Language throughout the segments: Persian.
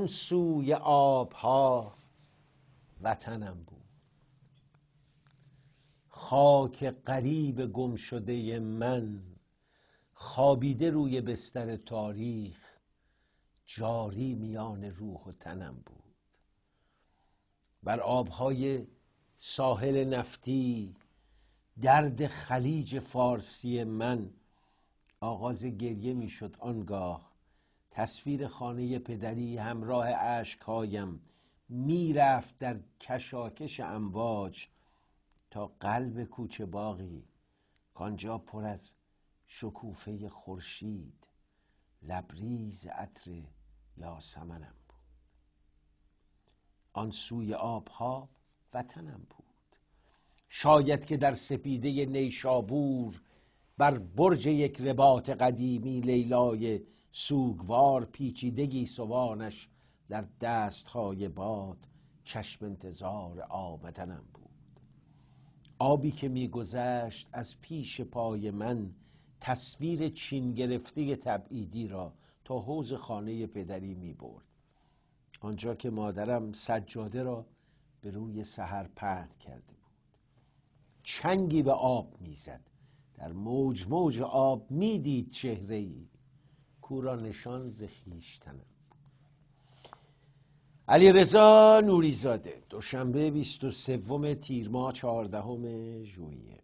آن سوی آبها وطنم بود خاک قریب گم شده من خوابیده روی بستر تاریخ جاری میان روح و تنم بود بر آبهای ساحل نفتی درد خلیج فارسی من آغاز گریه میشد آنگاه تصویر خانه پدری همراه اشکهایم میرفت در کشاکش امواج تا قلب کوچه باقی کانجا پر از شکوفه خورشید لبریز عطر یاسمنم بود آن سوی آبها وطنم بود شاید که در سپیده نیشابور بر برج یک رباط قدیمی لیلای سوگوار پیچیدگی سوانش در دستهای باد چشم انتظار آمدنم بود آبی که میگذشت از پیش پای من تصویر چین گرفته تبعیدی را تا حوز خانه پدری می برد. آنجا که مادرم سجاده را به روی سحر پهن کرده بود چنگی به آب میزد در موج موج آب میدید چهره ای کو را نشان ز علی رضا نوریزاده دوشنبه 23 تیر ماه 14 ژوئیه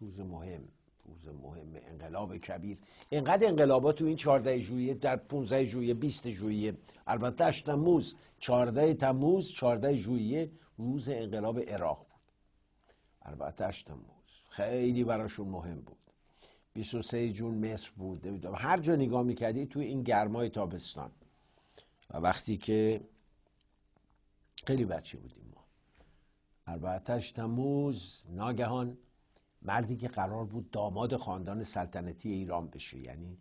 روز مهم روز مهم انقلاب کبیر اینقدر انقلابات تو این 14 ژوئیه در 15 ژوئیه 20 ژوئیه البته 8 تموز 14 تموز 14 ژوئیه روز انقلاب عراق بود البته 8 تموز خیلی براشون مهم بود 23 جون مصر بود هر جا نگاه میکردی توی این گرمای تابستان و وقتی که خیلی بچه بودیم ما اربعتش تموز ناگهان مردی که قرار بود داماد خاندان سلطنتی ایران بشه یعنی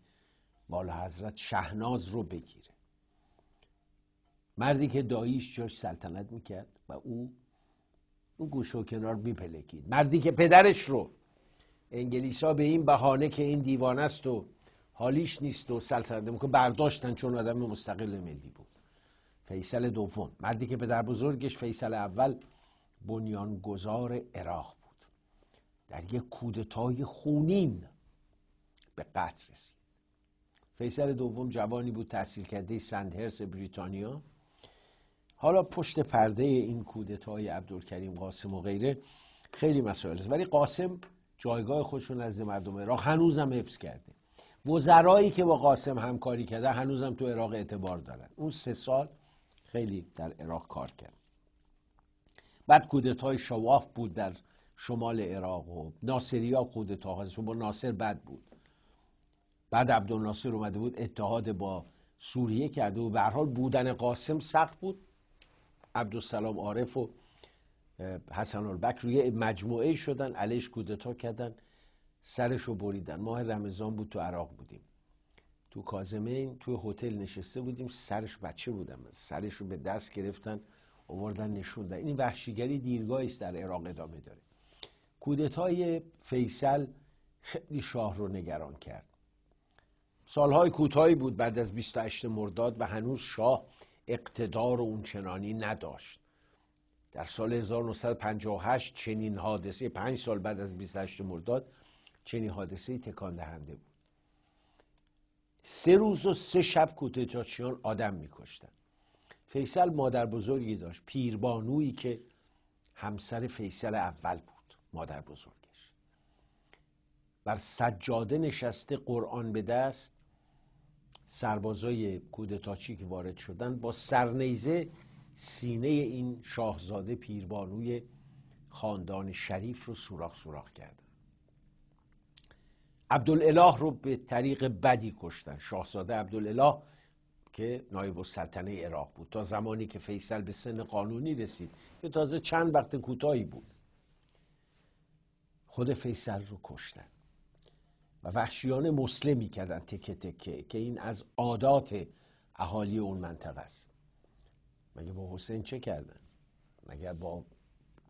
بالا حضرت شهناز رو بگیره مردی که داییش جاش سلطنت میکرد و او اون گوشو کنار میپلکید مردی که پدرش رو ها به این بهانه که این دیوانه است و حالیش نیست و سلطنت که برداشتن چون آدم مستقل ملی بود فیصل دوم مردی که پدر بزرگش فیصل اول بنیانگذار عراق بود در یک کودتای خونین به قتل رسید فیصل دوم جوانی بود تحصیل کرده سندهرس بریتانیا حالا پشت پرده این کودتای عبدالکریم قاسم و غیره خیلی مسائل است ولی قاسم جایگاه خودشون نزد مردم عراق هنوزم حفظ کرده وزرایی که با قاسم همکاری کرده هنوزم تو عراق اعتبار دارن اون سه سال خیلی در عراق کار کرد بعد کودتای شواف بود در شمال عراق و ناصریا کودتاها با ناصر بد بود بعد عبدالناصر اومده بود اتحاد با سوریه کرده و به حال بودن قاسم سخت بود عبدالسلام عارف و حسن البک روی مجموعه شدن علیش کودتا کردن سرش رو بریدن ماه رمضان بود تو عراق بودیم تو کازمین تو هتل نشسته بودیم سرش بچه بودم سرش رو به دست گرفتن آوردن نشوندن این وحشیگری دیرگاهی است در عراق ادامه داره کودتای فیصل خیلی شاه رو نگران کرد سالهای کوتاهی بود بعد از 28 مرداد و هنوز شاه اقتدار و اون نداشت در سال 1958 چنین حادثه پنج سال بعد از 28 مرداد چنین حادثه تکان دهنده بود سه روز و سه شب کودتاچیان آدم میکشتن فیصل مادر بزرگی داشت پیربانویی که همسر فیصل اول بود مادر بزرگش بر سجاده نشسته قرآن به دست سربازای کودتاچی که وارد شدن با سرنیزه سینه این شاهزاده پیربانوی خاندان شریف رو سوراخ سوراخ کردن عبدالاله رو به طریق بدی کشتن شاهزاده عبدالاله که نایب السلطنه عراق بود تا زمانی که فیصل به سن قانونی رسید که تازه چند وقت کوتاهی بود خود فیصل رو کشتن و وحشیانه مسلمی کردن تکه تکه که این از عادات اهالی اون منطقه است مگه با حسین چه کردن مگر با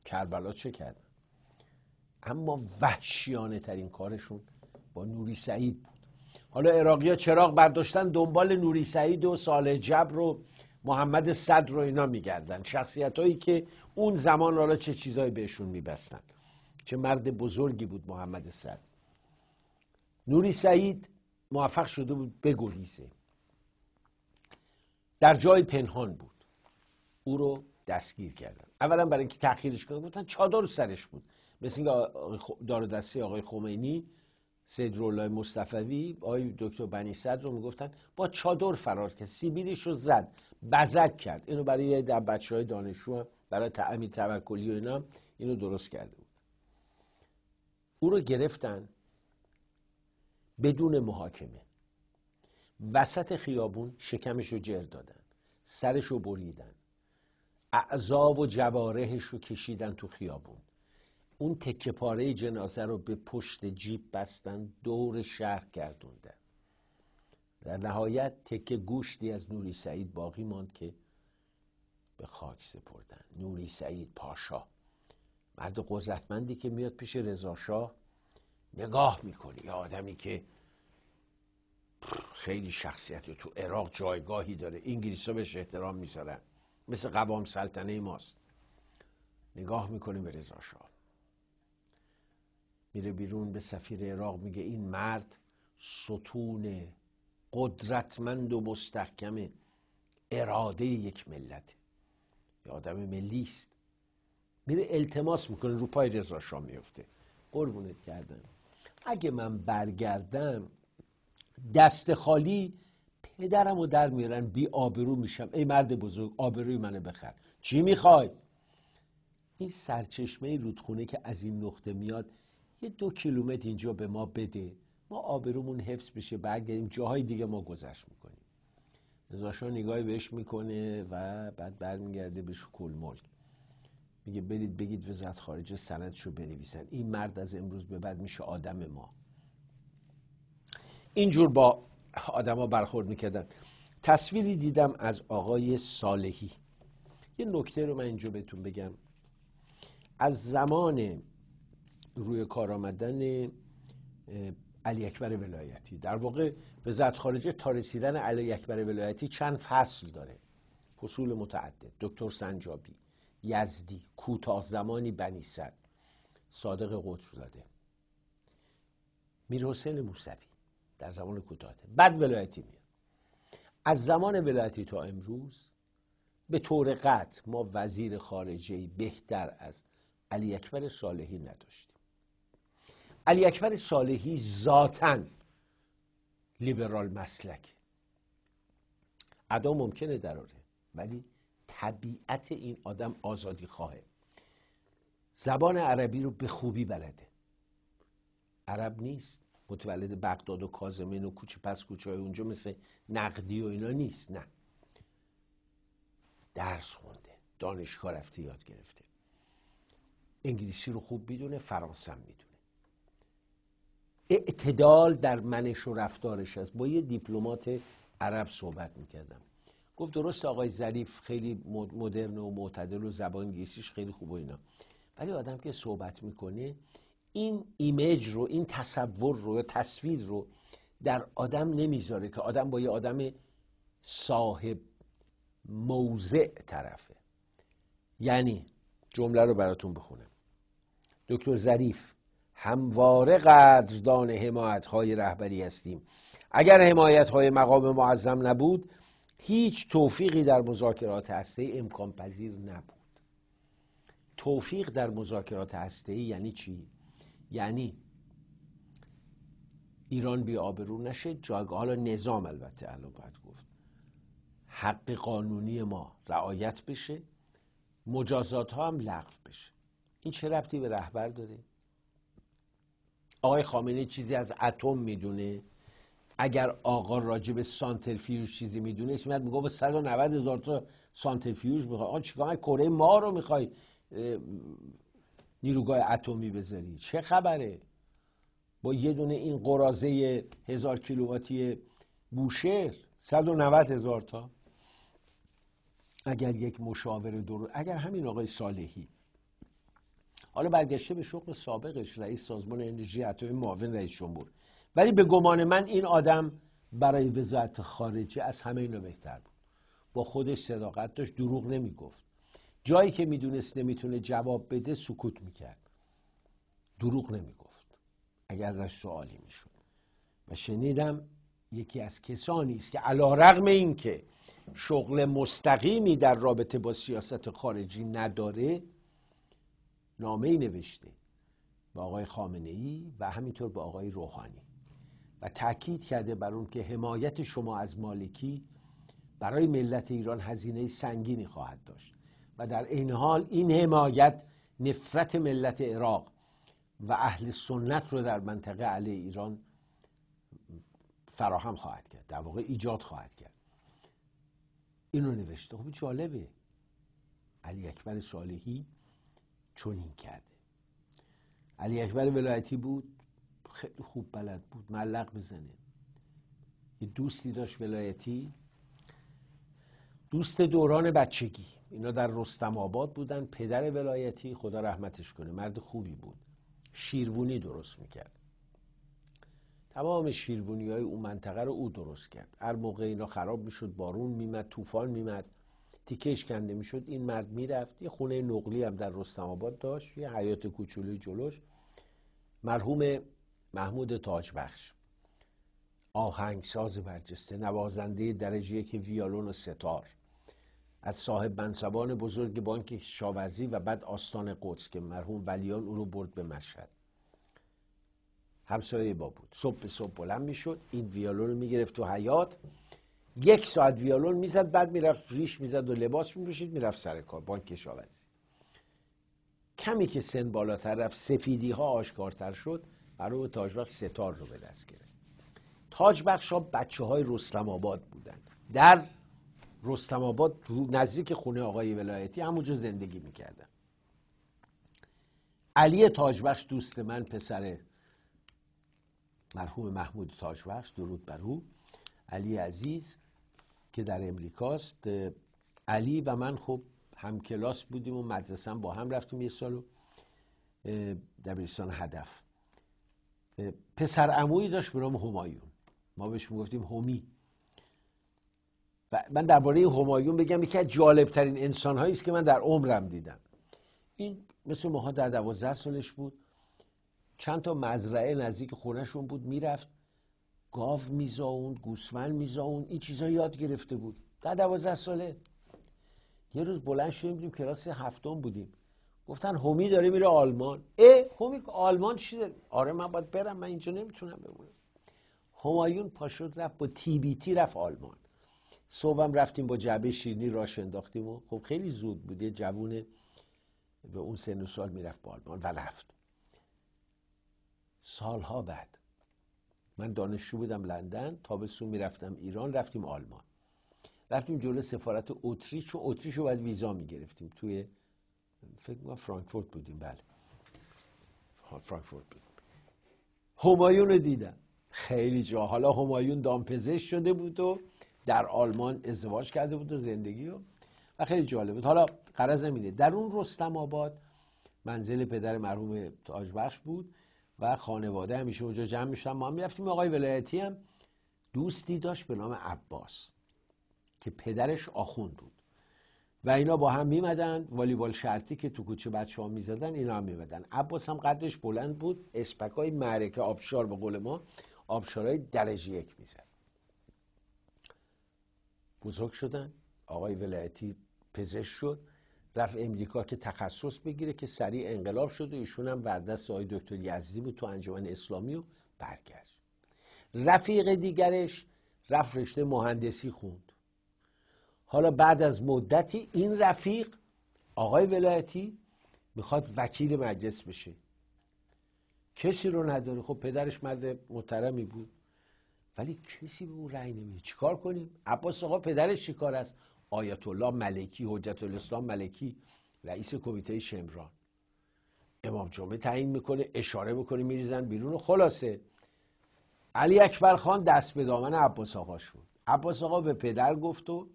کربلا چه کردن اما وحشیانه ترین کارشون با نوری سعید بود حالا ها چراغ برداشتن دنبال نوری سعید و سال جبر و محمد صد رو اینا میگردن شخصیت هایی که اون زمان حالا چه چیزایی بهشون میبستن چه مرد بزرگی بود محمد صد نوری سعید موفق شده بود بگریزه در جای پنهان بود او رو دستگیر کردن اولا برای اینکه تأخیرش کنه گفتن چادر سرش بود مثل اینکه دار دستی آقای خمینی سید رولای مصطفوی آقای دکتر بنی صدر رو میگفتن با چادر فرار کرد سیبیلش رو زد بزک کرد اینو برای در بچه های دانشجو برای تعمیر توکلی و اینا هم اینو درست کرده بود او رو گرفتن بدون محاکمه وسط خیابون شکمش رو جر دادن سرش رو بریدن اعضا و جوارهش رو کشیدن تو خیابون اون تکه پاره جنازه رو به پشت جیب بستن دور شهر گردوندن در نهایت تکه گوشتی از نوری سعید باقی ماند که به خاک سپردن نوری سعید پاشا مرد قدرتمندی که میاد پیش رضاشاه نگاه میکنه یه آدمی که خیلی شخصیت تو عراق جایگاهی داره انگلیس بهش احترام میذارن مثل قوام سلطنه ماست نگاه میکنیم به رضا شاه میره بیرون به سفیر عراق میگه این مرد ستون قدرتمند و مستحکم اراده یک ملت یه آدم ملی است میره التماس میکنه رو پای رضا شاه میفته قربونت کردم اگه من برگردم دست خالی پدرم و در میرن بی آبرو میشم ای مرد بزرگ آبروی منو بخر چی میخوای؟ این سرچشمه رودخونه که از این نقطه میاد یه دو کیلومتر اینجا به ما بده ما آبرومون حفظ بشه برگردیم جاهای دیگه ما گذشت میکنیم رضاشا نگاهی بهش میکنه و بعد برمیگرده به شکل ملک میگه برید بگید وزارت خارجه سندشو بنویسن این مرد از امروز به بعد میشه آدم ما اینجور با آدما برخورد میکردن تصویری دیدم از آقای صالحی یه نکته رو من اینجا بهتون بگم از زمان روی کار آمدن علی اکبر ولایتی در واقع وزارت خارجه تا رسیدن علی اکبر ولایتی چند فصل داره فصول متعدد دکتر سنجابی یزدی کوتاه زمانی بنیسد صادق قطر زاده میر حسین موسوی در زمان کوتاهه بعد ولایتی میاد از زمان ولایتی تا امروز به طور قطع ما وزیر خارجه بهتر از علی اکبر صالحی نداشتیم علی اکبر صالحی ذاتا لیبرال مسلک ادا ممکنه دراره ولی طبیعت این آدم آزادی خواهه زبان عربی رو به خوبی بلده عرب نیست متولد بغداد و کازمین و کوچه پس کوچه های اونجا مثل نقدی و اینا نیست نه درس خونده دانشگاه رفته یاد گرفته انگلیسی رو خوب میدونه فرانسه میدونه اعتدال در منش و رفتارش است با یه دیپلمات عرب صحبت میکردم گفت درست آقای ظریف خیلی مدرن و معتدل و زبان انگلیسیش خیلی خوب و اینا ولی آدم که صحبت میکنه این ایمیج رو این تصور رو یا تصویر رو در آدم نمیذاره که آدم با یه آدم صاحب موضع طرفه یعنی جمله رو براتون بخونم دکتر ظریف همواره قدردان حمایتهای رهبری هستیم اگر حمایتهای مقام معظم نبود هیچ توفیقی در مذاکرات هسته امکان پذیر نبود توفیق در مذاکرات هسته یعنی چی یعنی ایران بی آبرو نشه جایگاه حالا نظام البته الان باید گفت حق قانونی ما رعایت بشه مجازات ها هم لغو بشه این چه ربطی به رهبر داره آقای خامنه چیزی از اتم میدونه اگر آقا راجب به سانترفیوژ چیزی میدونه اسمت میگه با 190 هزار تا سانترفیوژ میخواد آقا چیکار کره ما رو میخوای نیروگاه اتمی بذاری چه خبره با یه دونه این قرازه هزار کیلوواتی بوشهر 190 هزار تا اگر یک مشاور درو اگر همین آقای صالحی حالا برگشته به شغل سابقش رئیس سازمان انرژی اتمی معاون رئیس جمهور ولی به گمان من این آدم برای وزارت خارجه از همه اینا بهتر بود با خودش صداقت داشت دروغ نمیگفت جایی که میدونست نمیتونه جواب بده سکوت میکرد دروغ نمیگفت اگر ازش سوالی میشد و شنیدم یکی از کسانی است که علا اینکه این که شغل مستقیمی در رابطه با سیاست خارجی نداره نامه ای نوشته با آقای خامنه ای و همینطور به آقای روحانی و تاکید کرده بر اون که حمایت شما از مالکی برای ملت ایران هزینه سنگینی خواهد داشت و در این حال این حمایت نفرت ملت عراق و اهل سنت رو در منطقه علی ایران فراهم خواهد کرد در واقع ایجاد خواهد کرد این رو نوشته خب جالبه علی اکبر صالحی چنین کرده علی اکبر ولایتی بود خیلی خوب بلد بود ملق بزنه یه دوستی داشت ولایتی دوست دوران بچگی اینا در رستم آباد بودن پدر ولایتی خدا رحمتش کنه مرد خوبی بود شیروونی درست میکرد تمام شیروونی های اون منطقه رو او درست کرد هر موقع اینا خراب میشد بارون میمد طوفان میمد تیکش کنده میشد این مرد میرفت یه خونه نقلی هم در رستم آباد داشت یه حیات کوچولوی جلوش مرحوم محمود تاج بخش ساز برجسته نوازنده درجه که ویالون و ستار از صاحب منصبان بزرگ بانک شاورزی و بعد آستان قدس که مرحوم ولیان او رو برد به مشهد همسایه با بود صبح به صبح بلند میشد این ویالون رو میگرفت تو حیات یک ساعت ویالون میزد بعد میرفت ریش میزد و لباس میپوشید میرفت سر کار بانک شاورزی کمی که سن بالاتر رفت سفیدی ها آشکارتر شد تاج تاجبخش ستار رو به دست گرفت تاجبخش ها بچه های رستم آباد بودن در رستم آباد نزدیک خونه آقای ولایتی همونجا زندگی میکردن علی تاجبخش دوست من پسر مرحوم محمود تاجبخش درود بر او علی عزیز که در امریکاست علی و من خب هم کلاس بودیم و مدرسه با هم رفتیم یه سالو دبیرستان هدف پسر عمویی داشت به نام همایون ما بهش میگفتیم همی من درباره همایون بگم یکی از جالبترین انسان هایی است که من در عمرم دیدم این مثل ماها در دوازده سالش بود چند تا مزرعه نزدیک خونهشون بود میرفت گاو میزاوند گوسفند میزاوند این چیزا یاد گرفته بود در دوازده ساله یه روز بلند شدیم بودیم کلاس هفتم بودیم گفتن همی داره میره آلمان اه همی آلمان چی داره آره من باید برم من اینجا نمیتونم بمونم همایون پاشد رفت با تی بی تی رفت آلمان صبحم رفتیم با جعبه شیرنی راش انداختیم و خب خیلی زود بود یه جوون به اون سن و سال میرفت به آلمان و رفت سالها بعد من دانشجو بودم لندن تابستون میرفتم ایران رفتیم آلمان رفتیم جلو سفارت اتریش چون اتریش رو باید ویزا میگرفتیم توی فکر کنم فرانکفورت بودیم بله فرانکفورت بود همایون رو دیدم خیلی جا حالا همایون دامپزشک شده بود و در آلمان ازدواج کرده بود و زندگی رو و خیلی جالب بود حالا قرض نمیده در اون رستم آباد منزل پدر مرحوم تاجبخش بود و خانواده همیشه اونجا جمع میشدن ما هم میرفتیم آقای ولایتی هم دوستی داشت به نام عباس که پدرش آخوند بود و اینا با هم میمدن والیبال شرطی که تو کوچه بچه ها میزدن اینا هم میمدن عباس هم قدش بلند بود اسپک های معرکه آبشار به قول ما آبشارهای درجه یک میزد بزرگ شدن آقای ولایتی پزشک شد رفت امریکا که تخصص بگیره که سریع انقلاب شد و ایشون هم بر دست آقای دکتر یزدی بود تو انجمن اسلامی و برگشت رفیق دیگرش رفت رشته مهندسی خوند حالا بعد از مدتی این رفیق آقای ولایتی میخواد وکیل مجلس بشه کسی رو نداره خب پدرش مرد محترمی بود ولی کسی به او رأی نمیده چیکار کنیم عباس آقا پدرش چیکار است آیت الله ملکی حجت الاسلام ملکی رئیس کمیته شمران امام جمعه تعیین میکنه اشاره میکنه میریزن بیرون و خلاصه علی اکبر خان دست به دامن عباس آقا شد عباس آقا به پدر گفت و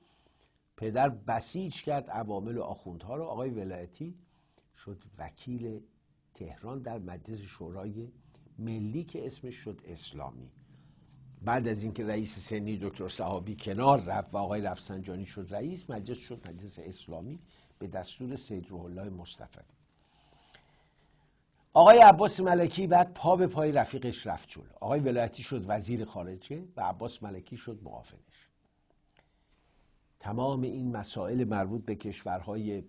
پدر بسیج کرد عوامل و آخوندها رو آقای ولایتی شد وکیل تهران در مجلس شورای ملی که اسمش شد اسلامی بعد از اینکه رئیس سنی دکتر صحابی کنار رفت و آقای رفسنجانی شد رئیس مجلس شد مجلس اسلامی به دستور سید روح الله مصطفی آقای عباس ملکی بعد پا به پای رفیقش رفت جلو آقای ولایتی شد وزیر خارجه و عباس ملکی شد معاونش تمام این مسائل مربوط به کشورهای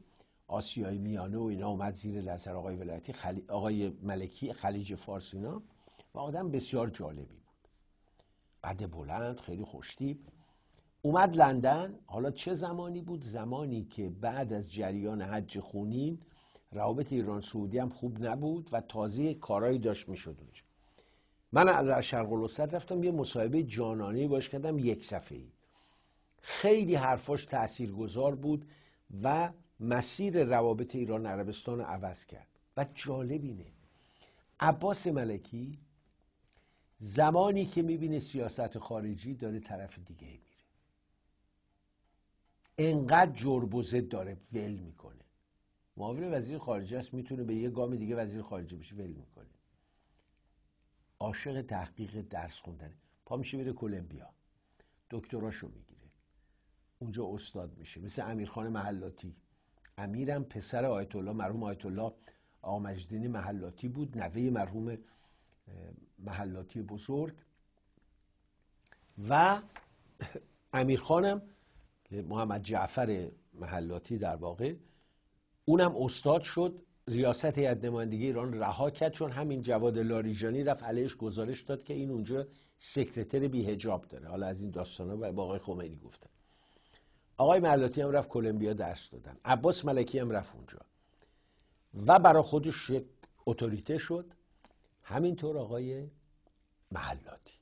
آسیای میانه و اینا اومد زیر نظر آقای ولایتی آقای ملکی خلیج فارس اینا و آدم بسیار جالبی قد بلند خیلی خوشتیب اومد لندن حالا چه زمانی بود زمانی که بعد از جریان حج خونین روابط ایران سعودی هم خوب نبود و تازه کارایی داشت میشد من از شرق الوسط رفتم یه مصاحبه جانانه باش کردم یک صفحه ای خیلی حرفاش گذار بود و مسیر روابط ایران عربستان عوض کرد و جالب اینه عباس ملکی زمانی که میبینه سیاست خارجی داره طرف دیگه میره انقدر جربوزه داره ول میکنه معاون وزیر خارجه است میتونه به یه گام دیگه وزیر خارجه بشه ول میکنه عاشق تحقیق درس خوندنه پا میشه میره کلمبیا دکتراشو میگیره اونجا استاد میشه مثل امیرخان محلاتی امیرم پسر آیت الله مرحوم آیت الله آقا محلاتی بود نوه مرحوم محلاتی بزرگ و امیرخانم خانم محمد جعفر محلاتی در واقع اونم استاد شد ریاست هیئت نمایندگی ایران رها کرد چون همین جواد لاریجانی رفت علیش گزارش داد که این اونجا سکرتر بیهجاب داره حالا از این داستانا با آقای خمینی گفتن آقای محلاتی هم رفت کلمبیا درس دادن عباس ملکی هم رفت اونجا و برا خودش یک اتوریته شد همینطور آقای محلاتی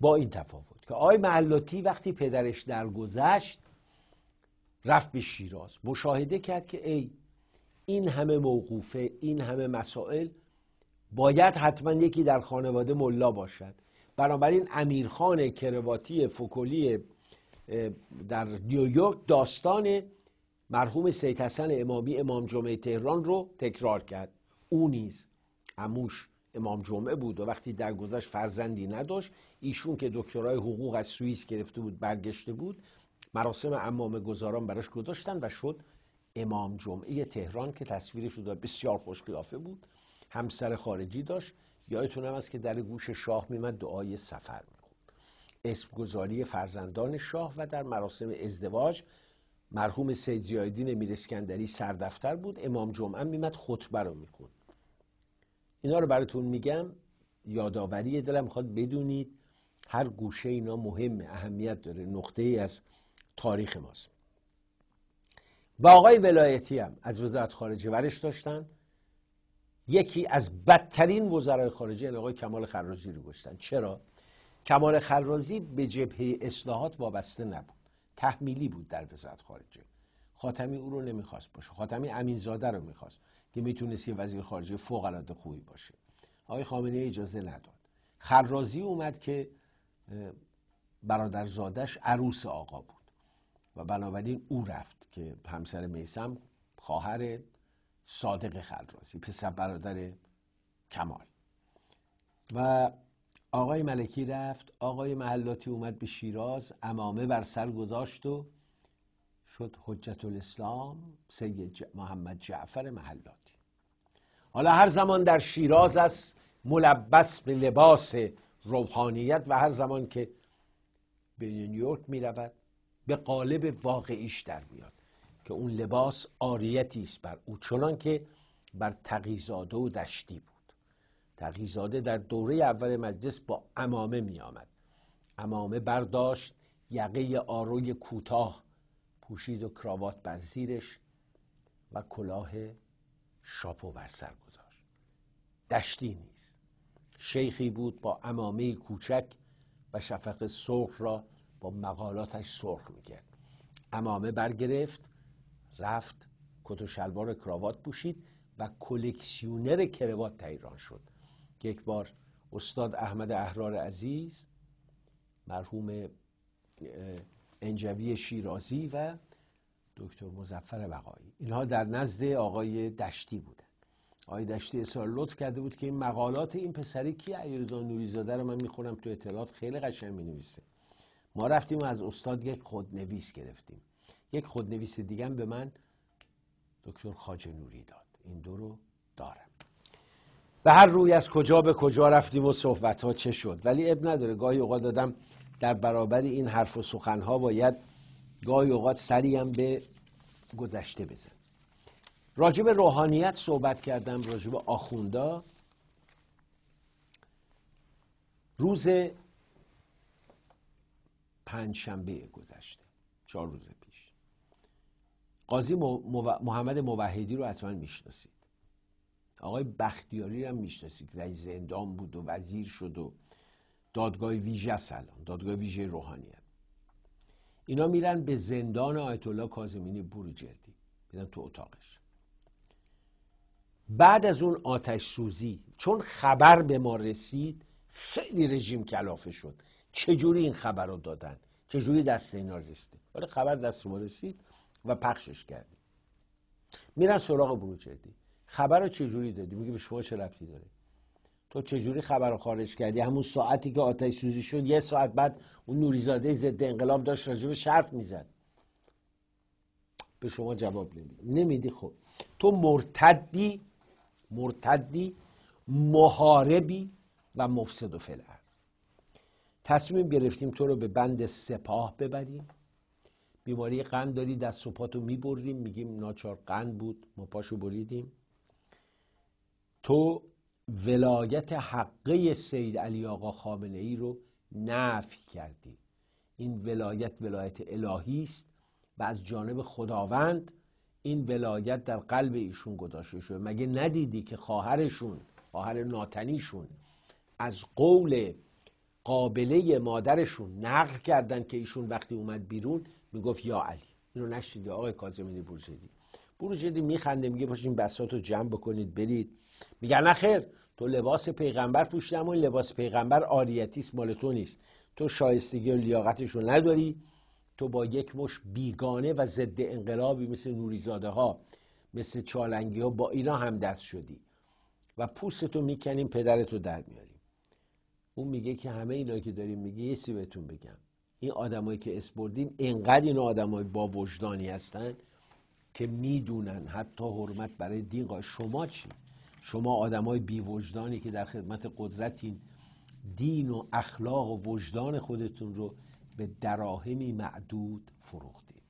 با این تفاوت که آقای محلاتی وقتی پدرش درگذشت رفت به شیراز مشاهده کرد که ای این همه موقوفه این همه مسائل باید حتما یکی در خانواده ملا باشد بنابراین امیرخان کرواتی فکولی در نیویورک داستان مرحوم سید حسن امامی امام جمعه تهران رو تکرار کرد او نیز اموش امام جمعه بود و وقتی در گذشت فرزندی نداشت ایشون که دکترای حقوق از سوئیس گرفته بود برگشته بود مراسم امام گذاران براش گذاشتن و شد امام جمعه تهران که تصویرش رو بسیار خوش بود همسر خارجی داشت یادتون هم که در گوش شاه میمد دعای سفر میخوند گذاری فرزندان شاه و در مراسم ازدواج مرحوم سید میرسکندری سردفتر بود امام جمعه میمد خطبه رو میخوند اینا رو براتون میگم یادآوری دلم میخواد بدونید هر گوشه اینا مهمه اهمیت داره نقطه ای از تاریخ ماست و آقای ولایتی هم از وزارت خارجه ورش داشتن یکی از بدترین وزرای خارجه این یعنی آقای کمال خرازی رو گشتن چرا کمال خرازی به جبهه اصلاحات وابسته نبود تحمیلی بود در وزارت خارجه خاتمی او رو نمیخواست باشه خاتمی امینزاده رو میخواست که میتونست یه وزیر خارجه فوق العاده خوبی باشه آقای خامنه اجازه نداد خرازی اومد که برادر زادش عروس آقا بود و بنابراین او رفت که همسر میسم خواهر صادق خلرازی پسر برادر کمال و آقای ملکی رفت آقای محلاتی اومد به شیراز امامه بر سر گذاشت و شد حجت الاسلام سید محمد جعفر محلاتی حالا هر زمان در شیراز است ملبس به لباس روحانیت و هر زمان که به نیویورک می رود به قالب واقعیش در میاد که اون لباس آریتی است بر او چنان که بر تقیزاده و دشتی بود تقیزاده در دوره اول مجلس با امامه می آمد امامه برداشت یقه آروی کوتاه پوشید و کراوات بر زیرش و کلاه شاپو بر سر گذاشت دشتی نیست شیخی بود با امامه کوچک و شفق سرخ را با مقالاتش سرخ میکرد امامه برگرفت رفت کت و شلوار کراوات پوشید و کلکسیونر کروات تهران شد یک بار استاد احمد احرار عزیز مرحوم انجوی شیرازی و دکتر مزفر بقایی اینها در نزد آقای دشتی بودن آقای دشتی اصرار لطف کرده بود که این مقالات این پسری کی علیرضا نوریزاده رو من میخونم تو اطلاعات خیلی قشنگ مینویسه ما رفتیم و از استاد یک خودنویس گرفتیم یک خودنویس دیگه به من دکتر خاجه نوری داد این دو رو دارم به هر روی از کجا به کجا رفتیم و صحبت ها چه شد ولی اب نداره گاهی اوقات دادم در برابر این حرف و سخنها باید گاهی اوقات سری هم به گذشته بزن راجب روحانیت صحبت کردم راجب آخوندا روز شنبه گذشته چهار روز پیش قاضی محمد موحدی رو حتما میشناسید آقای بختیاری رو هم میشناسید رئیس زندان بود و وزیر شد و دادگاه ویژه سلام دادگاه ویژه روحانیت اینا میرن به زندان آیت الله کاظمینی بروجردی میرن تو اتاقش بعد از اون آتش سوزی چون خبر به ما رسید خیلی رژیم کلافه شد چجوری این خبر رو دادن چجوری دست اینا رسید ولی خبر دست ما رسید و پخشش کردیم میرن سراغ بروجردی خبر رو چجوری دادی میگه به شما چه ربطی داره تو چجوری خبر رو خارج کردی همون ساعتی که آتش سوزی شد یه ساعت بعد اون نوریزاده ضد انقلاب داشت راجب شرف میزد به شما جواب نمیده نمیدی خب تو مرتدی مرتدی محاربی و مفسد و فلعه تصمیم گرفتیم تو رو به بند سپاه ببریم بیماری قند داری دست و میبریم میگیم ناچار قند بود ما پاشو بریدیم تو ولایت حقه سید علی آقا خامنه ای رو نفی کردی این ولایت ولایت الهی است و از جانب خداوند این ولایت در قلب ایشون گذاشته شده مگه ندیدی که خواهرشون خواهر ناتنیشون از قول قابله مادرشون نقل کردن که ایشون وقتی اومد بیرون میگفت یا علی اینو نشنیدی آقای کاظمی بروجردی بروجردی میخنده میگه باشین بساتو رو جمع بکنید برید میگن نه خیر تو لباس پیغمبر پوشیدی اما لباس پیغمبر آریتیست مال تو نیست تو شایستگی و لیاقتش رو نداری تو با یک مش بیگانه و ضد انقلابی مثل نوریزاده ها مثل چالنگی ها با اینا هم دست شدی و تو میکنیم رو در میاریم اون میگه که همه اینا که داریم میگه یه سی بهتون بگم این آدمایی که اسپردین انقدر اینا آدمای با وجدانی هستن که میدونن حتی حرمت برای دین قا شما چی شما آدمای بی وجدانی که در خدمت قدرتین دین و اخلاق و وجدان خودتون رو به دراهمی معدود فروختید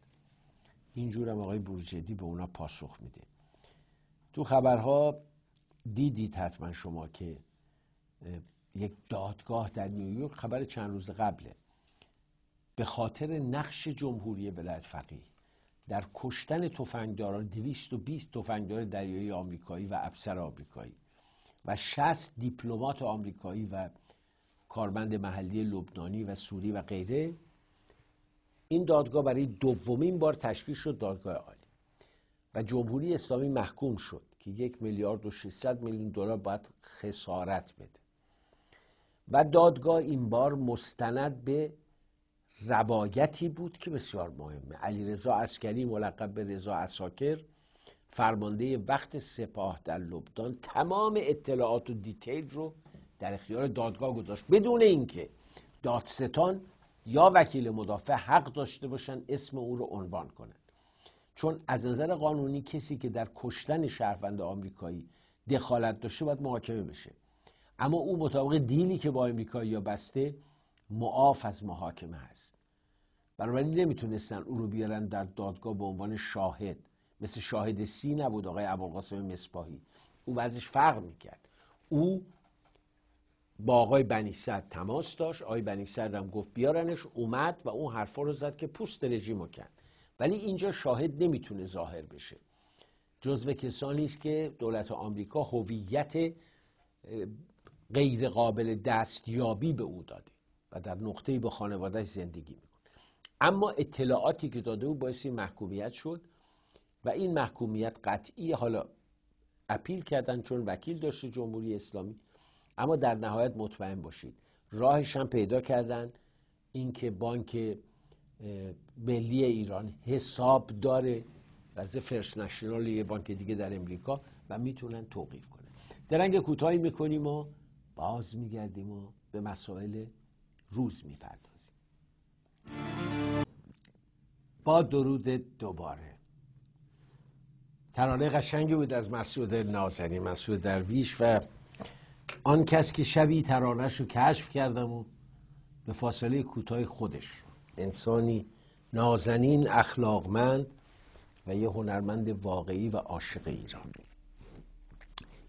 اینجورم آقای بروجدی به اونا پاسخ میده تو خبرها دیدید حتما شما که یک دادگاه در نیویورک خبر چند روز قبله به خاطر نقش جمهوری ولایت فقیه در کشتن تفنگداران 220 تفنگدار دریایی آمریکایی و افسر آمریکایی و 60 دیپلمات آمریکایی و کارمند محلی لبنانی و سوری و غیره این دادگاه برای دومین بار تشکیل شد دادگاه عالی و جمهوری اسلامی محکوم شد که یک میلیارد و 600 میلیون دلار باید خسارت بده و دادگاه این بار مستند به روایتی بود که بسیار مهمه علی رضا عسکری ملقب به رضا اساکر فرمانده وقت سپاه در لبنان تمام اطلاعات و دیتیل رو در اختیار دادگاه گذاشت بدون اینکه دادستان یا وکیل مدافع حق داشته باشن اسم او رو عنوان کنند چون از نظر قانونی کسی که در کشتن شهروند آمریکایی دخالت داشته باید محاکمه بشه اما او مطابق دیلی که با آمریکایی یا بسته معاف از محاکمه هست بنابراین نمیتونستن او رو بیارن در دادگاه به عنوان شاهد مثل شاهد سی نبود آقای ابوالقاسم مصباحی او وضعش فرق میکرد او با آقای بنی تماس داشت آقای بنی هم گفت بیارنش اومد و اون حرفا رو زد که پوست رژیم رو کرد ولی اینجا شاهد نمیتونه ظاهر بشه جزو کسانی است که دولت آمریکا هویت غیر قابل دستیابی به او داده و در نقطه‌ای با خانوادهش زندگی میکنه اما اطلاعاتی که داده او باعث محکومیت شد و این محکومیت قطعی حالا اپیل کردن چون وکیل داشته جمهوری اسلامی اما در نهایت مطمئن باشید راهش هم پیدا کردن اینکه بانک ملی ایران حساب داره از فرست نشنال یه بانک دیگه در امریکا و میتونن توقیف کنن درنگ کوتاهی میکنیم و باز میگردیم و به مسائل روز میپردازیم با درود دوباره ترانه قشنگی بود از مسعود نازنی مسعود درویش و آن کس که شبی ترانش رو کشف کردم و به فاصله کوتاه خودش انسانی نازنین اخلاقمند و یه هنرمند واقعی و عاشق ایران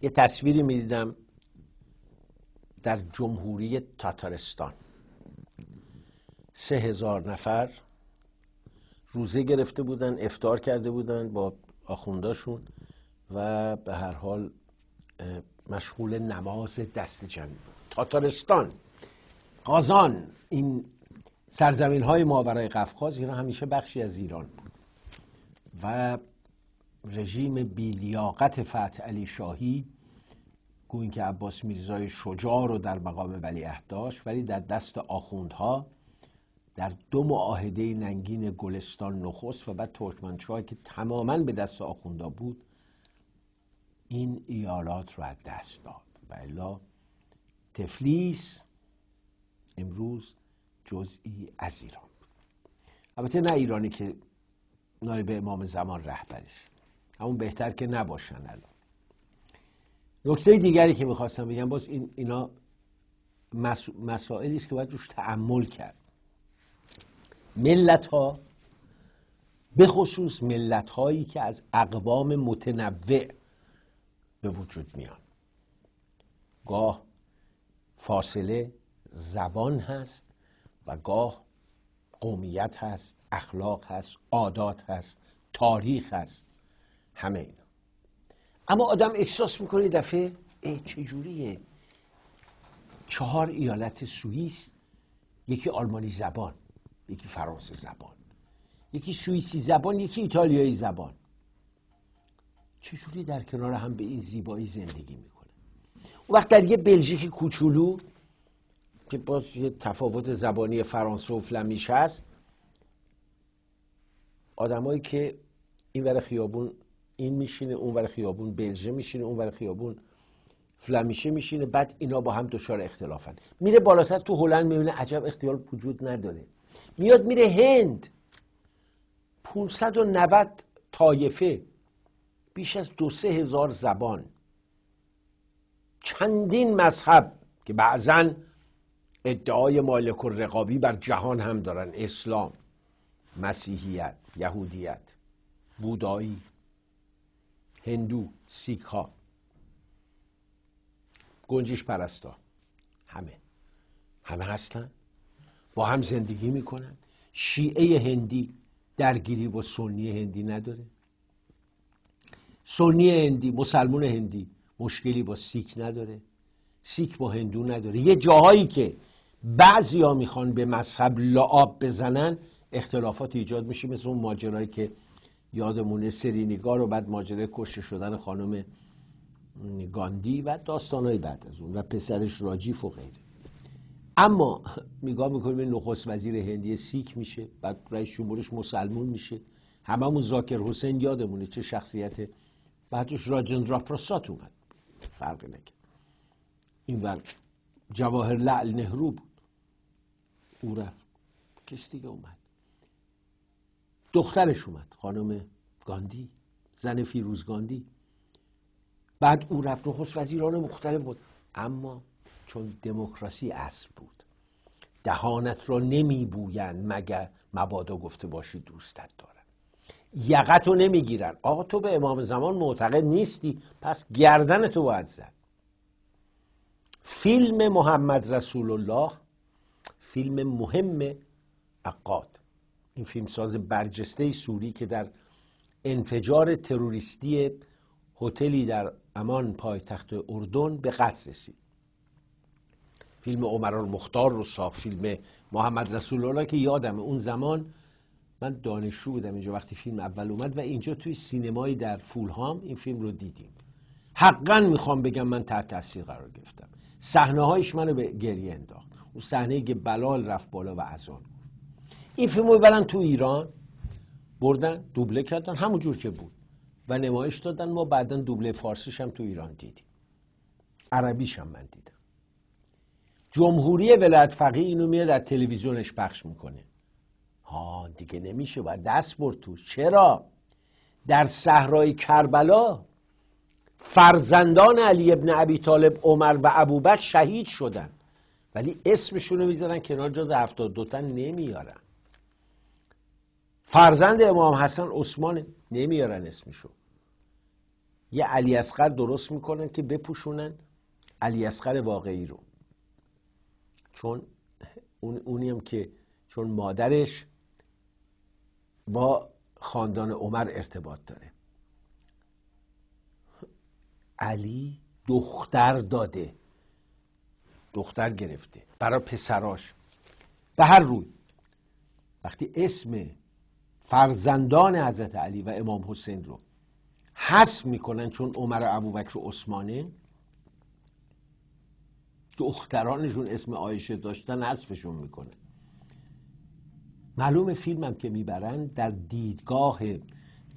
یه تصویری میدیدم در جمهوری تاتارستان سه هزار نفر روزه گرفته بودن افتار کرده بودن با آخونداشون و به هر حال مشغول نماز دست چند تاتارستان قازان این سرزمین های برای قفقاز اینا همیشه بخشی از ایران بود و رژیم بیلیاقت فتح علی شاهی گوین که عباس میرزای شجاع رو در مقام ولی داشت ولی در دست آخوندها در دو معاهده ننگین گلستان نخست و بعد ترکمنچای که تماما به دست آخوندا بود این ایالات رو از دست داد و تفلیس امروز جزئی از ایران البته نه ایرانی که نایب امام زمان رهبرش همون بهتر که نباشن الان نکته دیگری که میخواستم بگم باز این اینا مسائلی است که باید روش تعمل کرد ملت ها به خصوص ملت هایی که از اقوام متنوع به وجود میان گاه فاصله زبان هست و گاه قومیت هست اخلاق هست عادات هست تاریخ هست همه اینا اما آدم احساس میکنه دفعه ای چجوریه چهار ایالت سوئیس یکی آلمانی زبان یکی فرانسه زبان یکی سوئیسی زبان یکی ایتالیایی زبان چجوری در کنار هم به این زیبایی زندگی میکنه اون وقت در یه بلژیک کوچولو که باز یه تفاوت زبانی فرانسه و فلمیش هست آدمایی که این ور خیابون این میشینه اون ور خیابون بلژه میشینه اون ور خیابون فلمیشه میشینه بعد اینا با هم دچار اختلافن میره بالاتر تو هلند میبینه عجب اختیار وجود نداره میاد میره هند 590 تایفه بیش از دو سه هزار زبان چندین مذهب که بعضا ادعای مالک رقابی بر جهان هم دارن اسلام مسیحیت یهودیت بودایی هندو سیکها گنجش پرستا همه همه هستن با هم زندگی میکنن شیعه هندی درگیری با سنی هندی نداره سنی هندی مسلمون هندی مشکلی با سیک نداره سیک با هندو نداره یه جاهایی که بعضی ها میخوان به مذهب لعاب بزنن اختلافات ایجاد میشه مثل اون ماجرایی که یادمونه سرینیگار و بعد ماجرای کشته شدن خانم گاندی و داستانهای بعد از اون و پسرش راجیف و غیره اما میگاه میکنیم نخست وزیر هندی سیک میشه بعد رئیس جمهورش مسلمون میشه هممون زاکر حسین یادمونه چه شخصیت بعدش راجندرا پراسات اومد فرقی نکرد ورد جواهر لعل نهرو بود او رفت کس دیگه اومد دخترش اومد خانم گاندی زن فیروز گاندی بعد او رفت نخست وزیران مختلف بود اما چون دموکراسی اصل بود دهانت را نمی بویند مگر مبادا گفته باشی دوستت دارن نمی نمیگیرن آقا تو به امام زمان معتقد نیستی پس گردن تو باید زد فیلم محمد رسول الله فیلم مهم عقاد این فیلم ساز برجسته سوری که در انفجار تروریستی هتلی در امان پایتخت اردن به قتل رسید فیلم عمر مختار رو ساخت فیلم محمد رسول الله که یادم اون زمان من دانشجو بودم اینجا وقتی فیلم اول اومد و اینجا توی سینمای در فولهام این فیلم رو دیدیم حقا میخوام بگم من تحت تاثیر قرار گرفتم صحنه هایش منو به گریه انداخت اون صحنه که بلال رفت بالا و اذان این فیلم رو تو ایران بردن دوبله کردن همون جور که بود و نمایش دادن ما بعدا دوبله فارسیش هم تو ایران دیدیم عربیش هم من دیدم جمهوری ولایت فقیه اینو میاد در تلویزیونش پخش میکنه ها دیگه نمیشه و دست برد تو چرا در صحرای کربلا فرزندان علی ابن ابی طالب عمر و ابوبکر شهید شدن ولی اسمشون رو میذارن کنار جز هفتاد دوتن نمیارن فرزند امام حسن عثمان نمیارن اسمشو یه علی اصغر درست میکنن که بپوشونن علی اصغر واقعی رو چون اون اونی هم که چون مادرش با خاندان عمر ارتباط داره علی دختر داده دختر گرفته برای پسراش به هر روی وقتی اسم فرزندان حضرت علی و امام حسین رو حذف میکنن چون عمر ابوبکر عثمانه دخترانشون اسم آیشه داشتن حذفشون میکنه معلوم فیلمم که میبرن در دیدگاه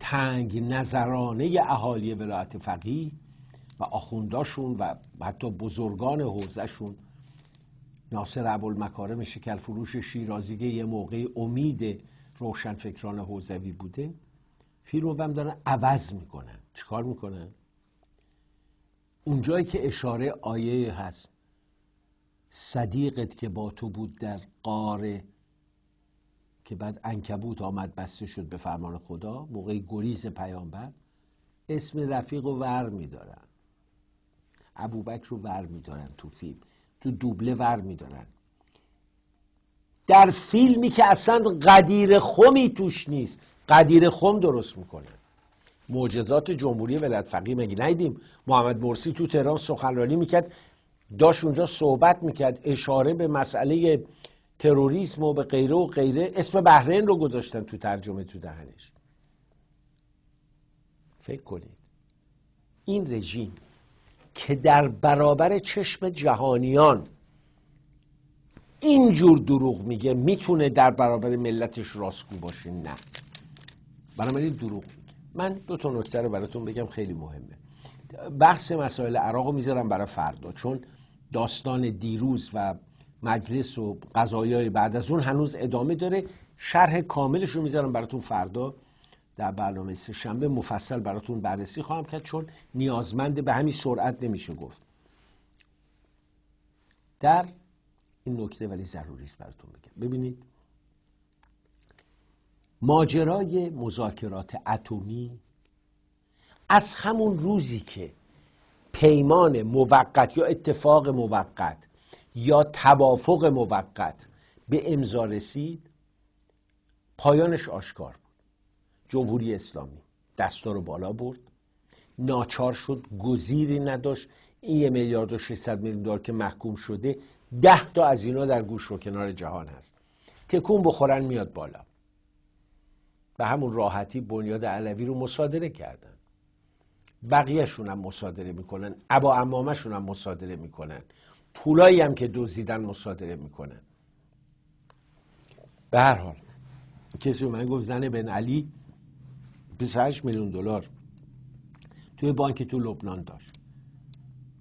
تنگ نظرانه اهالی ولایت فقیه و آخونداشون و حتی بزرگان حوزهشون ناصر ابوالمکارم شکل فروش شیرازی که یه موقع امید روشنفکران حوزوی بوده فیلم هم دارن عوض میکنن چیکار میکنن اونجایی که اشاره آیه هست صدیقت که با تو بود در قاره که بعد انکبوت آمد بسته شد به فرمان خدا موقع گریز پیامبر اسم رفیق رو ور میدارن ابوبکر رو ور میدارن تو فیلم تو دوبله ور میدارن در فیلمی که اصلا قدیر خمی توش نیست قدیر خم درست میکنه معجزات جمهوری ولایت فقیه مگه نیدیم محمد مرسی تو تهران سخنرانی میکرد داشت اونجا صحبت میکرد اشاره به مسئله تروریسم و به غیره و غیره اسم بحرین رو گذاشتن تو ترجمه تو دهنش فکر کنید این رژیم که در برابر چشم جهانیان اینجور دروغ میگه میتونه در برابر ملتش راستگو باشه نه بنابراین دروغ میگه من دو تا نکته رو براتون بگم خیلی مهمه بحث مسائل عراق میذارم برای فردا چون داستان دیروز و مجلس و قضایای بعد از اون هنوز ادامه داره شرح کاملش رو میذارم براتون فردا در برنامه سه شنبه مفصل براتون بررسی خواهم کرد چون نیازمند به همین سرعت نمیشه گفت در این نکته ولی ضروری است براتون بگم ببینید ماجرای مذاکرات اتمی از همون روزی که پیمان موقت یا اتفاق موقت یا توافق موقت به امضا رسید پایانش آشکار بود جمهوری اسلامی دستور رو بالا برد ناچار شد گزیری نداشت این یه میلیارد و 600 میلیون دلار که محکوم شده ده تا از اینا در گوش و کنار جهان هست تکون بخورن میاد بالا به همون راحتی بنیاد علوی رو مصادره کردن بقیهشون هم مصادره میکنن ابا امامشون هم مصادره میکنن پولایی هم که دزدیدن مصادره میکنن به هر حال کسی من گفت زن بن علی 28 میلیون دلار توی بانک تو لبنان داشت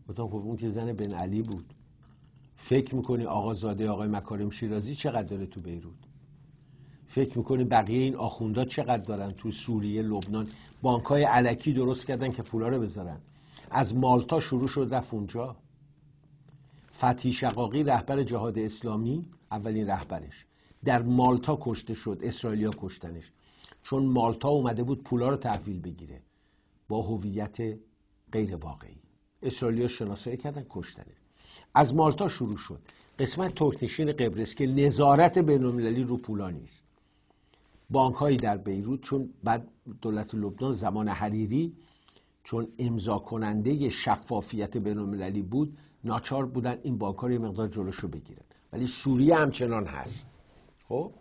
گفتم خب اون که زن بن علی بود فکر میکنی آقا زاده آقای مکارم شیرازی چقدر داره تو بیروت فکر میکنی بقیه این آخوندها چقدر دارن تو سوریه لبنان بانکای علکی درست کردن که پولا رو بذارن از مالتا شروع شد رفت اونجا فتی شقاقی رهبر جهاد اسلامی اولین رهبرش در مالتا کشته شد اسرائیلیا کشتنش چون مالتا اومده بود پولا رو تحویل بگیره با هویت غیر واقعی اسرائیلیا شناسایی کردن کشتنش از مالتا شروع شد قسمت ترکنشین قبرس که نظارت بینالمللی رو پولا نیست بانک هایی در بیروت چون بعد دولت لبنان زمان حریری چون امضا کننده شفافیت بینالمللی بود ناچار بودن این بانک ها رو یه مقدار جلوش بگیرن ولی سوریه همچنان هست خب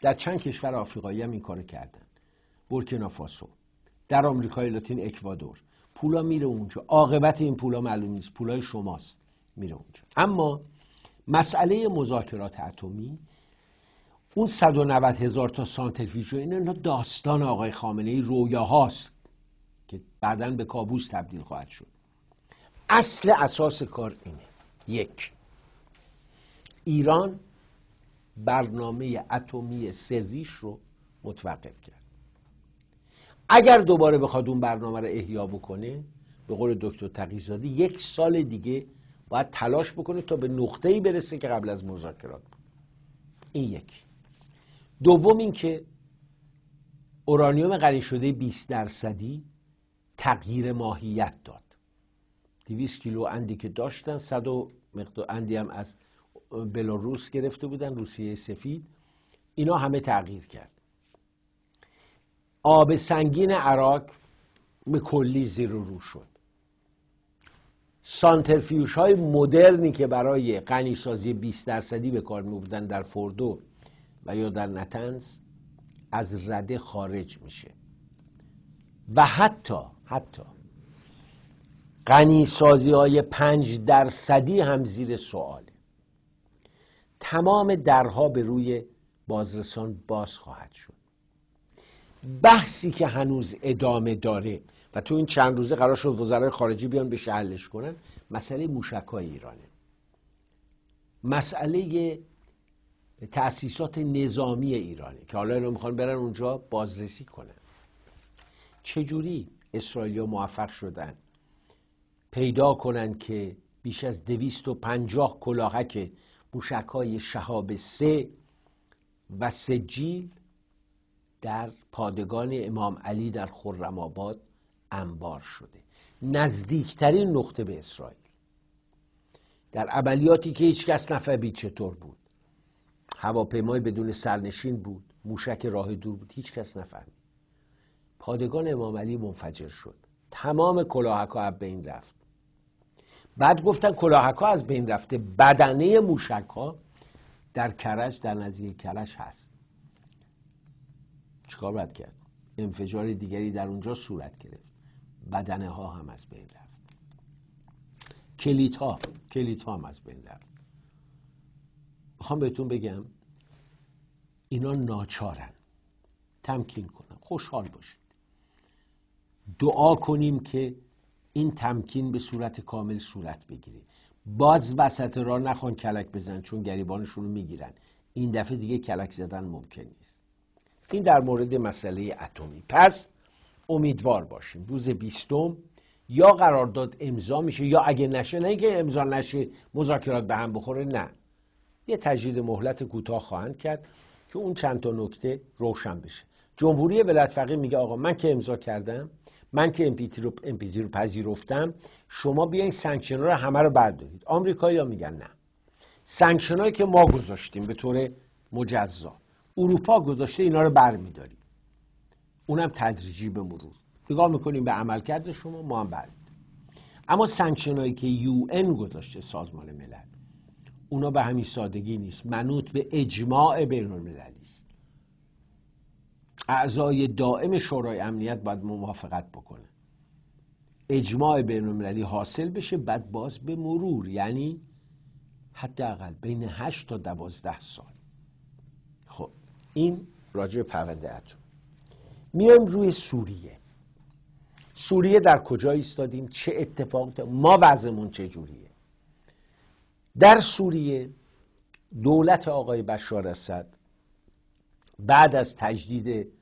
در چند کشور آفریقایی هم این کارو کردن بورکینافاسو در آمریکای لاتین اکوادور پولا میره اونجا عاقبت این پولا معلوم نیست پولای شماست میره اونجا اما مسئله مذاکرات اتمی اون 190 هزار تا سانتریفیوژ اینا داستان آقای خامنه ای هاست که بعدا به کابوس تبدیل خواهد شد اصل اساس کار اینه یک ایران برنامه اتمی سریش رو متوقف کرد اگر دوباره بخواد اون برنامه رو احیا بکنه به قول دکتر تقیزادی یک سال دیگه باید تلاش بکنه تا به نقطه‌ای برسه که قبل از مذاکرات بود این یک دوم اینکه اورانیوم غنی شده 20 درصدی تغییر ماهیت داد 200 کیلو اندی که داشتن 100 مقدار اندی هم از بلاروس گرفته بودن روسیه سفید اینا همه تغییر کرد آب سنگین عراق به کلی زیر و رو شد سانترفیوش های مدرنی که برای سازی 20 درصدی به کار می بودن در فوردو و یا در نتنز از رده خارج میشه و حتی حتی غنی سازی های پنج درصدی هم زیر سواله تمام درها به روی بازرسان باز خواهد شد بحثی که هنوز ادامه داره و تو این چند روزه قرار شد وزرای خارجی بیان بشه حلش کنن مسئله موشکای ایرانه مسئله تأسیسات نظامی ایرانه که حالا اینو میخوان برن اونجا بازرسی کنن چجوری اسرائیل موفق شدن پیدا کنن که بیش از دویست و پنجاه کلاهک موشک های شهاب سه و سجیل در پادگان امام علی در خرم آباد انبار شده نزدیکترین نقطه به اسرائیل در عملیاتی که هیچ کس نفهمید چطور بود هواپیمای بدون سرنشین بود موشک راه دور بود هیچ کس نفهمید پادگان امام علی منفجر شد تمام کلاهک ها از بین رفت بعد گفتن کلاهک از بین رفته بدنه موشک ها در کرج در نزدیک کرش هست چیکار باید کرد انفجار دیگری در اونجا صورت گرفت بدنه ها هم از بین رفت کلیت ها کلیت ها هم از بین رفت میخوام بهتون بگم اینا ناچارن تمکین کنن خوشحال باشید دعا کنیم که این تمکین به صورت کامل صورت بگیره باز وسط را نخوان کلک بزن چون گریبانشون رو میگیرن این دفعه دیگه کلک زدن ممکن نیست این در مورد مسئله اتمی پس امیدوار باشیم روز بیستم یا قرارداد امضا میشه یا اگه نشه نه اینکه امضا نشه مذاکرات به هم بخوره نه یه تجدید مهلت کوتاه خواهند کرد که اون چند تا نکته روشن بشه جمهوری فقیه میگه آقا من که امضا کردم من که امپیتی رو, رو پذیرفتم شما بیاین سانکشن رو همه رو بردارید آمریکایی‌ها میگن نه هایی که ما گذاشتیم به طور مجزا اروپا گذاشته اینا رو برمیداریم اونم تدریجی به مرور نگاه میکنیم به عملکرد شما ما هم برمیداریم اما هایی که یو گذاشته سازمان ملل اونا به همین سادگی نیست منوط به اجماع بین المللی است اعضای دائم شورای امنیت باید موافقت بکنه اجماع بین المللی حاصل بشه بعد باز به مرور یعنی حداقل بین 8 تا 12 سال خب این راجع پرونده اتم میایم روی سوریه سوریه در کجا ایستادیم چه اتفاق ما وضعمون جوریه؟ در سوریه دولت آقای بشار اسد بعد از تجدید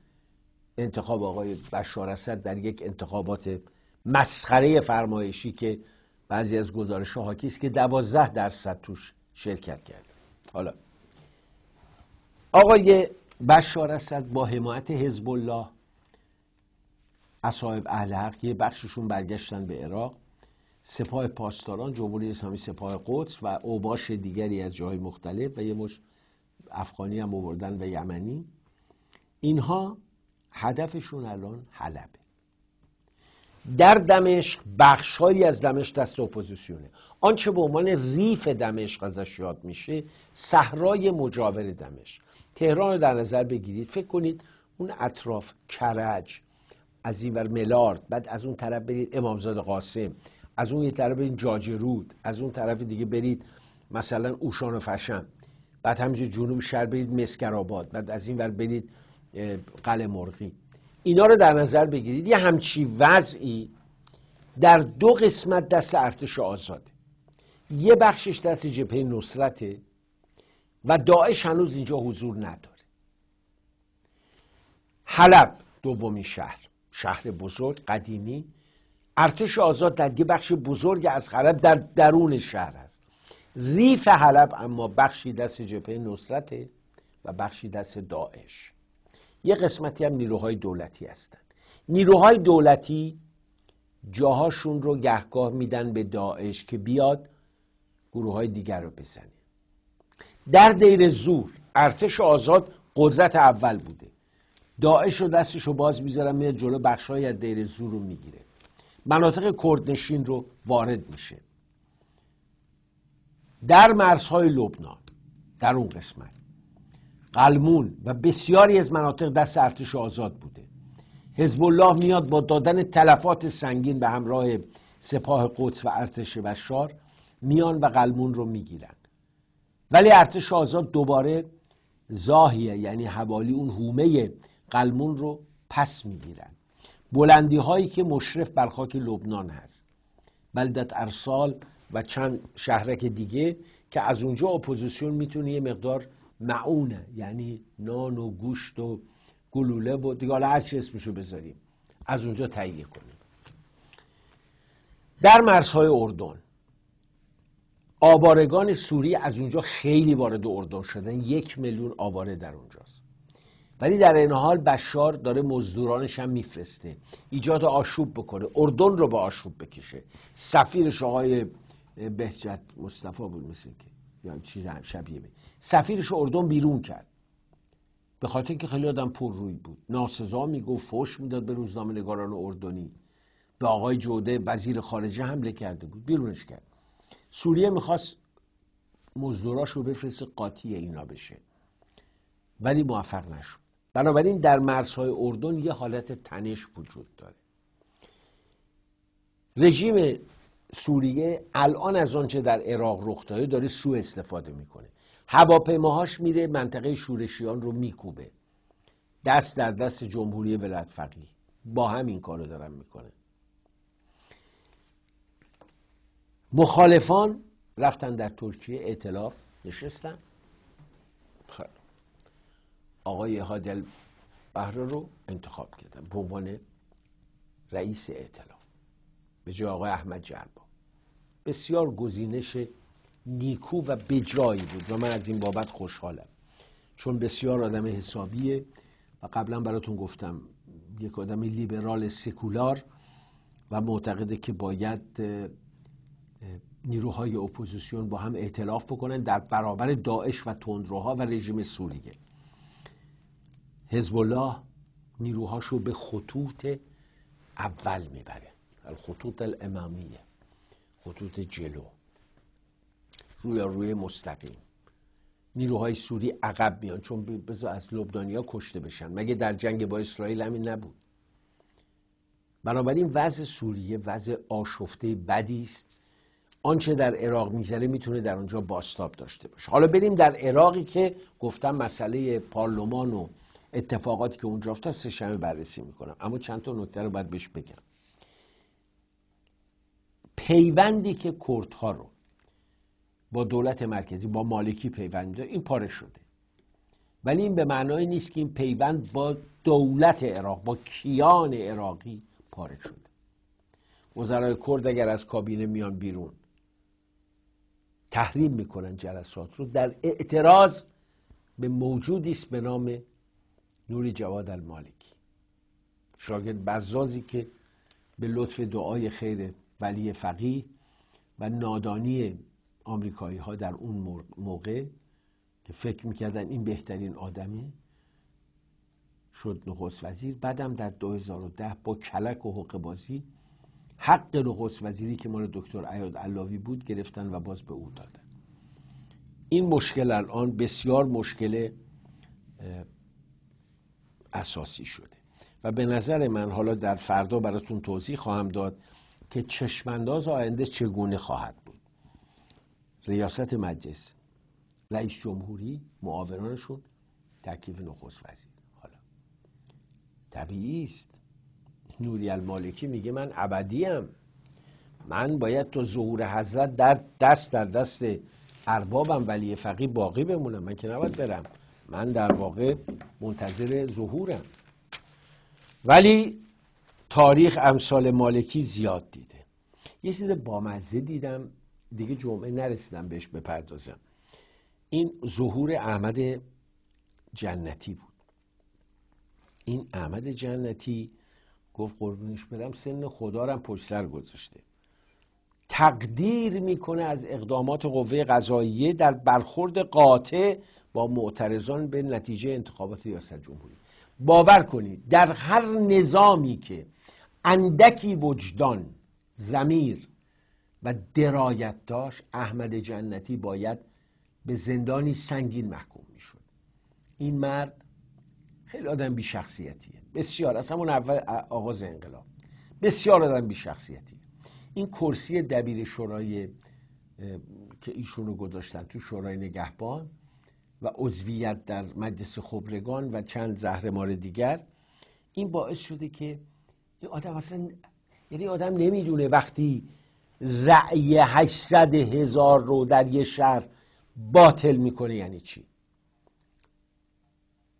انتخاب آقای بشار اسد در یک انتخابات مسخره فرمایشی که بعضی از گزارش حاکی است که دوازده درصد توش شرکت کرد حالا آقای بشار اسد با حمایت حزب الله اصحاب اهل حق یه بخششون برگشتن به عراق سپاه پاسداران جمهوری اسلامی سپاه قدس و اوباش دیگری از جاهای مختلف و یه مش افغانی هم آوردن و یمنی اینها هدفشون الان حلبه در دمشق بخشهایی از دمشق دست اپوزیسیونه آنچه به عنوان ریف دمشق ازش یاد میشه صحرای مجاور دمشق تهران رو در نظر بگیرید فکر کنید اون اطراف کرج از این ور ملارد بعد از اون طرف برید امامزاده قاسم از اون یه طرف این رود از اون طرف دیگه برید مثلا اوشان و فشن بعد همینجور جنوب شهر برید مسکرآباد بعد از این ور برید قل مرغی اینا رو در نظر بگیرید یه همچی وضعی در دو قسمت دست ارتش آزاده یه بخشش دست جبهه نصرته و داعش هنوز اینجا حضور نداره حلب دومین شهر شهر بزرگ قدیمی ارتش آزاد در یه بخش بزرگ از حلب در درون شهر است ریف حلب اما بخشی دست جبهه نصرته و بخشی دست داعش یه قسمتی هم نیروهای دولتی هستند نیروهای دولتی جاهاشون رو گهگاه میدن به داعش که بیاد گروه های دیگر رو بزنه در دیر زور ارتش آزاد قدرت اول بوده داعش رو دستش رو باز میذارن میاد جلو بخشهایی از دیر زور رو میگیره مناطق کردنشین رو وارد میشه در مرزهای لبنان در اون قسمت قلمون و بسیاری از مناطق دست ارتش آزاد بوده حزب الله میاد با دادن تلفات سنگین به همراه سپاه قدس و ارتش بشار میان و قلمون رو میگیرن ولی ارتش آزاد دوباره زاهیه یعنی حوالی اون هومه قلمون رو پس میگیرن بلندی هایی که مشرف بر خاک لبنان هست بلدت ارسال و چند شهرک دیگه که از اونجا اپوزیسیون میتونه یه مقدار معونه یعنی نان و گوشت و گلوله و دیگه حالا هرچی اسمشو بذاریم از اونجا تهیه کنیم در مرزهای اردن آوارگان سوری از اونجا خیلی وارد اردن شدن یک میلیون آواره در اونجاست ولی در این حال بشار داره مزدورانش هم میفرسته ایجاد آشوب بکنه اردن رو به آشوب بکشه سفیرش آقای بهجت مصطفی بود مثل که یا چیز هم شبیه سفیرش اردن بیرون کرد به خاطر که خیلی آدم پر روی بود ناسزا میگفت فوش میداد به روزنامه نگاران اردنی به آقای جوده وزیر خارجه حمله کرده بود بیرونش کرد سوریه میخواست مزدوراش رو بفرست قاطی اینا بشه ولی موفق نشد بنابراین در مرزهای اردن یه حالت تنش وجود داره رژیم سوریه الان از آنچه در عراق رخ داده داره سوء استفاده میکنه هواپیماهاش میره منطقه شورشیان رو میکوبه دست در دست جمهوری ولایت فقیه با هم این کارو دارن میکنه مخالفان رفتن در ترکیه اعتلاف نشستن خیلی آقای هادل بهره رو انتخاب کردن به عنوان رئیس اعتلاف به جای آقای احمد جربا بسیار گزینش نیکو و بجایی بود و من از این بابت خوشحالم چون بسیار آدم حسابیه و قبلا براتون گفتم یک آدم لیبرال سکولار و معتقده که باید نیروهای اپوزیسیون با هم اعتلاف بکنن در برابر داعش و تندروها و رژیم سوریه حزب الله نیروهاش رو به خطوط اول میبره خطوط الامامیه خطوط جلو روی روی مستقیم نیروهای سوری عقب میان چون بذار از لبنانیا کشته بشن مگه در جنگ با اسرائیل همین نبود بنابراین وضع سوریه وضع آشفته بدی است آنچه در عراق میزنه میتونه در اونجا باستاب داشته باشه حالا بریم در عراقی که گفتم مسئله پارلمان و اتفاقاتی که اونجا افتاد سه شمه بررسی میکنم اما چند تا نکته رو باید بهش بگم پیوندی که کردها رو با دولت مرکزی با مالکی پیوند این پاره شده ولی این به معنای نیست که این پیوند با دولت عراق با کیان عراقی پاره شده وزرای کرد اگر از کابینه میان بیرون تحریم میکنن جلسات رو در اعتراض به موجودی است به نام نوری جواد المالکی شاگرد بزازی که به لطف دعای خیر ولی فقیه و نادانی آمریکایی ها در اون موقع که فکر میکردن این بهترین آدمی شد نخست وزیر بعدم در 2010 با کلک و حق بازی حق نخست وزیری که مال دکتر عیاد علاوی بود گرفتن و باز به او دادن این مشکل الان بسیار مشکل اساسی شده و به نظر من حالا در فردا براتون توضیح خواهم داد که چشمنداز آینده چگونه خواهد بود ریاست مجلس رئیس جمهوری معاونانشون تکیف نخست وزیر حالا طبیعی است نوری المالکی میگه من ابدیم من باید تا ظهور حضرت در دست در دست اربابم ولی فقی باقی بمونم من که نباید برم من در واقع منتظر ظهورم ولی تاریخ امثال مالکی زیاد دیده یه چیز بامزه دیدم دیگه جمعه نرسیدم بهش بپردازم این ظهور احمد جنتی بود این احمد جنتی گفت قربونش برم سن خدا رم پشت سر گذاشته تقدیر میکنه از اقدامات قوه قضاییه در برخورد قاطع با معترضان به نتیجه انتخابات ریاست جمهوری باور کنید در هر نظامی که اندکی وجدان زمیر و درایت داشت احمد جنتی باید به زندانی سنگین محکوم میشد این مرد خیلی آدم بیشخصیتیه بسیار از همون اول آغاز انقلاب بسیار آدم بیشخصیتیه این کرسی دبیر شورای که ایشون رو گذاشتن تو شورای نگهبان و عضویت در مجلس خبرگان و چند زهرمار دیگر این باعث شده که این آدم اصلا یعنی آدم نمیدونه وقتی رأی 800 هزار رو در یه شهر باطل میکنه یعنی چی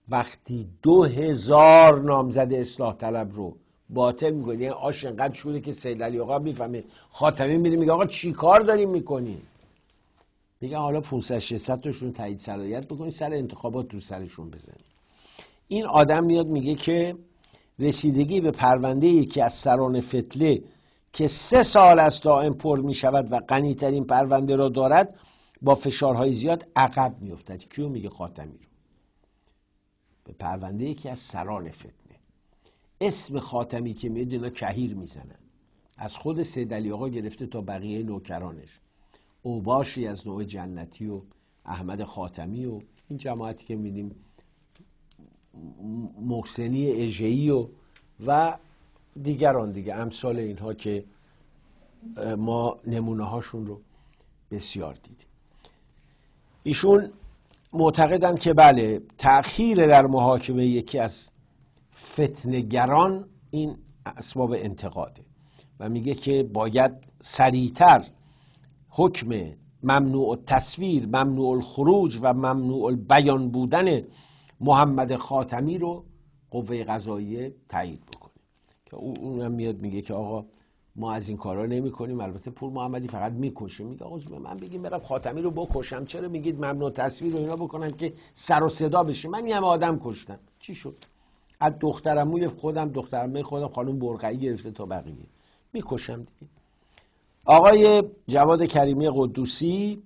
وقتی دو هزار نامزد اصلاح طلب رو باطل میکنید یعنی آش انقدر شده که سید علی آقا میفهمه خاتمی میره میگه آقا چی کار داریم میکنین میگه حالا 500 600 تاشون تایید صلاحیت بکنید سر انتخابات تو سرشون بزنید این آدم میاد میگه که رسیدگی به پرونده یکی از سران فتله که سه سال از دائم پر می شود و غنی ترین پرونده را دارد با فشارهای زیاد عقب میافتد کیو میگه خاتمی رو به پرونده یکی از سران فتله اسم خاتمی که میاد اینا کهیر میزنن از خود سید علی آقا گرفته تا بقیه نوکرانش اوباشی از نوع جنتی و احمد خاتمی و این جماعتی که میدیم محسنی اجهی و و دیگران دیگه امثال اینها که ما نمونه هاشون رو بسیار دیدیم ایشون معتقدند که بله تأخیر در محاکمه یکی از فتنگران این اسباب انتقاده و میگه که باید سریعتر حکم ممنوع تصویر ممنوع الخروج و ممنوع بیان بودن محمد خاتمی رو قوه قضاییه تایید بکنه که اون هم میاد میگه که آقا ما از این کارا نمی کنیم البته پور محمدی فقط میکشه میگه آقا من بگیم برم خاتمی رو بکشم چرا میگید ممنوع تصویر رو اینا بکنم که سر و صدا بشه من یه آدم کشتم چی شد از دخترموی خودم دخترموی خودم خانوم برقعی گرفته تا بقیه میکشم دیگه آقای جواد کریمی قدوسی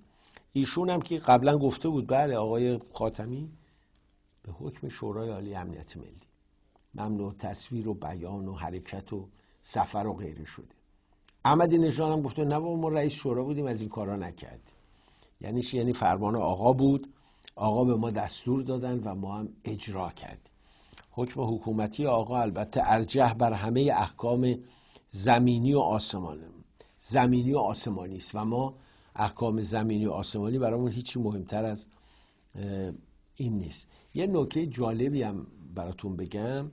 ایشون هم که قبلا گفته بود بله آقای خاتمی به حکم شورای عالی امنیت ملی ممنوع تصویر و بیان و حرکت و سفر و غیره شده احمدی نژاد هم گفته نه ما رئیس شورا بودیم از این کارا نکردیم یعنی یعنی فرمان آقا بود آقا به ما دستور دادن و ما هم اجرا کردیم حکم حکومتی آقا البته ارجح بر همه احکام زمینی و آسمانی زمینی و آسمانی است و ما احکام زمینی و آسمانی برامون هیچی مهمتر از این نیست یه نکته جالبی هم براتون بگم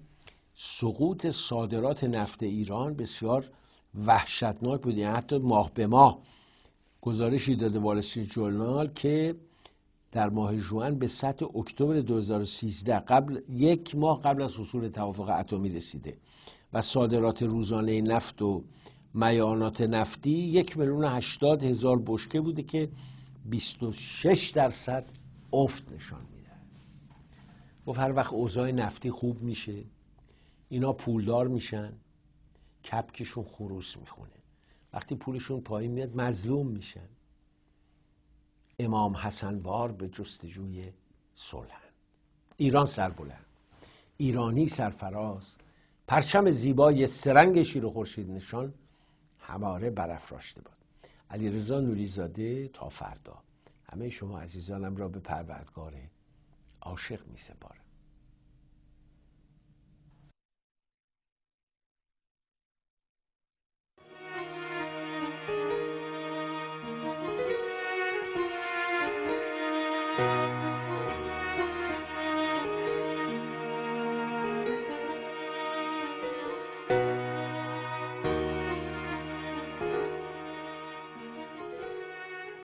سقوط صادرات نفت ایران بسیار وحشتناک بود یعنی حتی ماه به ماه گزارشی داده وال جورنال که در ماه جوان به سطح اکتبر 2013 قبل یک ماه قبل از حصول توافق اتمی رسیده و صادرات روزانه نفت و میانات نفتی یک میلیون هشتاد هزار بشکه بوده که 26 درصد افت نشان میده گفت هر وقت اوضاع نفتی خوب میشه اینا پولدار میشن کپکشون خروس میخونه وقتی پولشون پایین میاد مظلوم میشن امام حسن وار به جستجوی صلح ایران سربلند ایرانی سرفراز پرچم زیبای سرنگ شیر و خورشید نشان هماره برافراشته بود علیرضا نوریزاده تا فردا همه شما عزیزانم را به پروردگار عاشق می سپارم